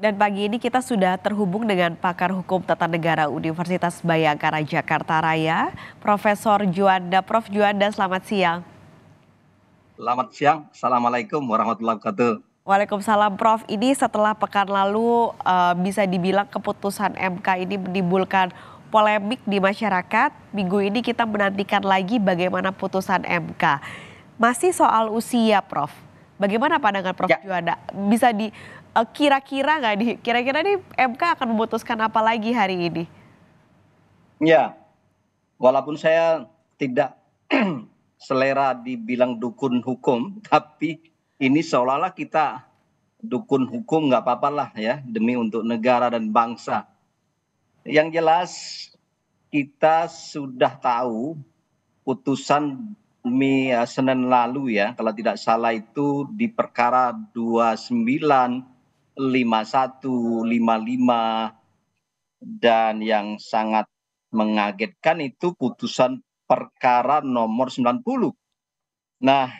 Dan pagi ini kita sudah terhubung dengan pakar hukum tata negara Universitas Bayangkara Jakarta Raya, Profesor Juanda. Prof Juanda, selamat siang. Selamat siang. Assalamualaikum warahmatullahi wabarakatuh. Waalaikumsalam Prof. Ini setelah pekan lalu uh, bisa dibilang keputusan MK ini menimbulkan polemik di masyarakat. Minggu ini kita menantikan lagi bagaimana putusan MK. Masih soal usia Prof. Bagaimana pandangan Prof ya. Juanda? Bisa di Eh, kira-kira nggak di Kira-kira nih MK akan memutuskan apa lagi hari ini? Ya, walaupun saya tidak selera dibilang dukun hukum, tapi ini seolah-olah kita dukun hukum nggak apa-apa lah ya demi untuk negara dan bangsa. Yang jelas kita sudah tahu putusan Mi eh, Senin lalu ya kalau tidak salah itu di perkara 29 51, 55 dan yang sangat mengagetkan itu putusan perkara nomor 90. Nah,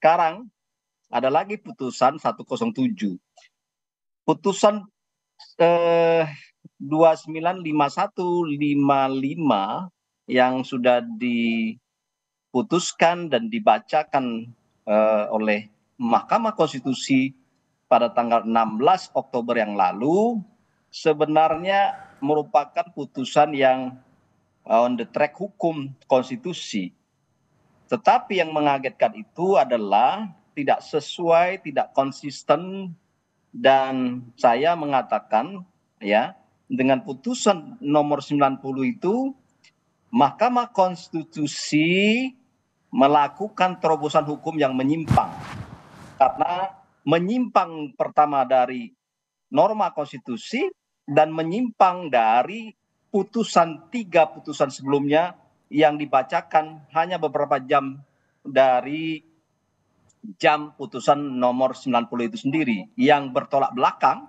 sekarang ada lagi putusan 107. Putusan eh, 2951 55 yang sudah diputuskan dan dibacakan eh, oleh Mahkamah Konstitusi pada tanggal 16 Oktober yang lalu sebenarnya merupakan putusan yang uh, on the track hukum konstitusi. Tetapi yang mengagetkan itu adalah tidak sesuai, tidak konsisten dan saya mengatakan ya dengan putusan nomor 90 itu Mahkamah Konstitusi melakukan terobosan hukum yang menyimpang karena menyimpang pertama dari norma konstitusi dan menyimpang dari putusan tiga putusan sebelumnya yang dibacakan hanya beberapa jam dari jam putusan nomor 90 itu sendiri yang bertolak belakang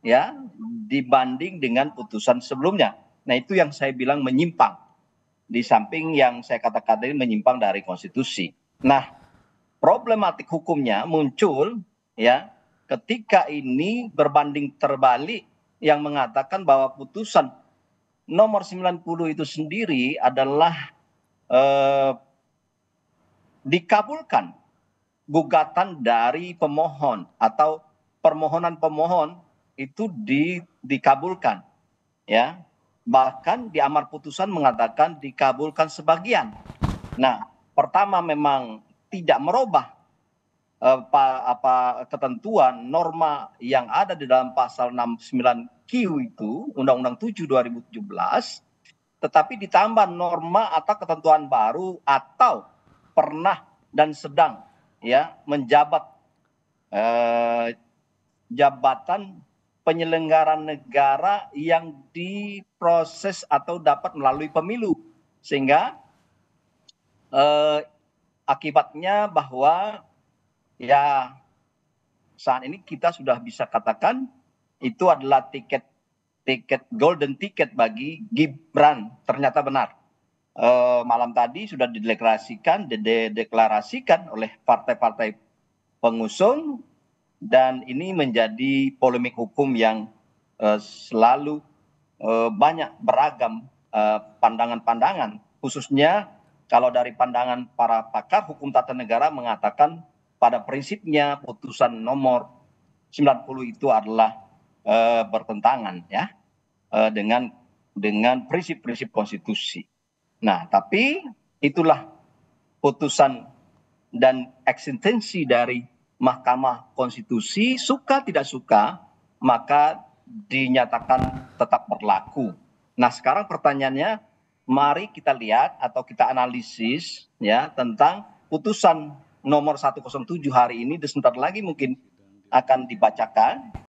ya dibanding dengan putusan sebelumnya. Nah, itu yang saya bilang menyimpang. Di samping yang saya katakan tadi menyimpang dari konstitusi. Nah, problematik hukumnya muncul ya ketika ini berbanding terbalik yang mengatakan bahwa putusan nomor 90 itu sendiri adalah eh, dikabulkan gugatan dari pemohon atau permohonan pemohon itu di, dikabulkan ya bahkan di amar putusan mengatakan dikabulkan sebagian nah pertama memang tidak merubah apa, eh, apa ketentuan norma yang ada di dalam pasal 69Q itu Undang-Undang 7 2017 tetapi ditambah norma atau ketentuan baru atau pernah dan sedang ya menjabat eh, jabatan penyelenggara negara yang diproses atau dapat melalui pemilu sehingga eh, akibatnya bahwa ya saat ini kita sudah bisa katakan itu adalah tiket tiket golden tiket bagi Gibran ternyata benar e, malam tadi sudah dideklarasikan dideklarasikan oleh partai-partai pengusung dan ini menjadi polemik hukum yang e, selalu e, banyak beragam pandangan-pandangan khususnya kalau dari pandangan para pakar hukum tata negara mengatakan pada prinsipnya putusan nomor 90 itu adalah e, bertentangan ya e, dengan dengan prinsip-prinsip konstitusi. Nah, tapi itulah putusan dan eksistensi dari Mahkamah Konstitusi suka tidak suka maka dinyatakan tetap berlaku. Nah, sekarang pertanyaannya mari kita lihat atau kita analisis ya tentang putusan nomor 107 hari ini sebentar lagi mungkin akan dibacakan